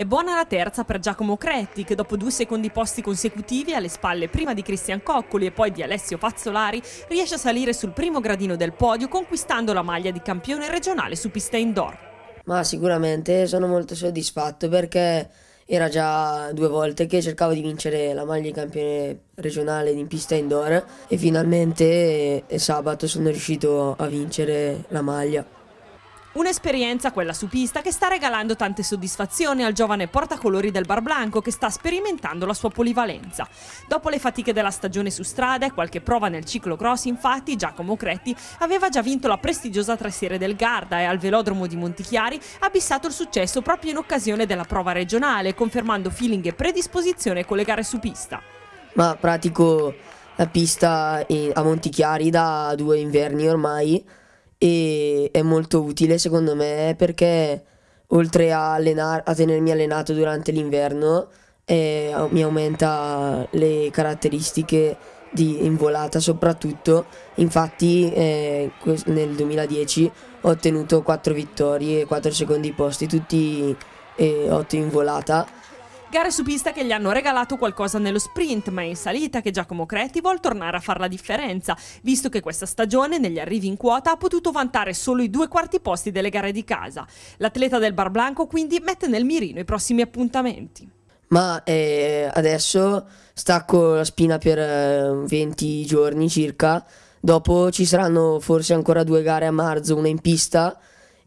E buona la terza per Giacomo Cretti, che dopo due secondi posti consecutivi alle spalle prima di Cristian Coccoli e poi di Alessio Pazzolari, riesce a salire sul primo gradino del podio conquistando la maglia di campione regionale su pista indoor. Ma sicuramente sono molto soddisfatto perché era già due volte che cercavo di vincere la maglia di campione regionale in pista indoor e finalmente eh, sabato sono riuscito a vincere la maglia. Un'esperienza, quella su pista, che sta regalando tante soddisfazioni al giovane portacolori del Bar Blanco che sta sperimentando la sua polivalenza. Dopo le fatiche della stagione su strada e qualche prova nel ciclocross, infatti, Giacomo Cretti aveva già vinto la prestigiosa trasserie del Garda e al velodromo di Montichiari ha bissato il successo proprio in occasione della prova regionale, confermando feeling e predisposizione con le gare su pista. Ma pratico la pista eh, a Montichiari da due inverni ormai e è molto utile secondo me perché oltre a, allenar- a tenermi allenato durante l'inverno eh, mi aumenta le caratteristiche di, in volata soprattutto infatti eh, nel 2010 ho ottenuto 4 vittorie e 4 secondi posti tutti eh, 8 in volata Gare su pista che gli hanno regalato qualcosa nello sprint, ma è in salita che Giacomo Creti vuole tornare a fare la differenza, visto che questa stagione negli arrivi in quota ha potuto vantare solo i due quarti posti delle gare di casa. L'atleta del Bar Blanco quindi mette nel mirino i prossimi appuntamenti. Ma eh, adesso stacco la spina per 20 eh, giorni circa, dopo ci saranno forse ancora due gare a marzo, una in pista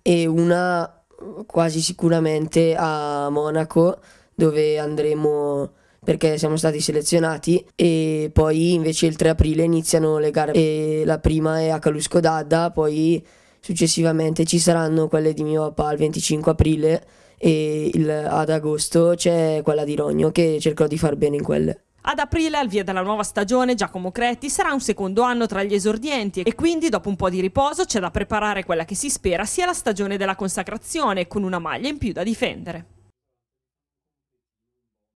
e una mm, quasi sicuramente a Monaco dove andremo perché siamo stati selezionati e poi invece il 3 aprile iniziano le gare e la prima è a Calusco Dadda, poi successivamente ci saranno quelle di mio papà il 25 aprile e il, ad agosto c'è quella di Rogno che cercherò di far bene in quelle. Ad aprile, al via della nuova stagione, Giacomo Creti sarà un secondo anno tra gli esordienti e quindi dopo un po' di riposo c'è da preparare quella che si spera sia la stagione della consacrazione con una maglia in più da difendere.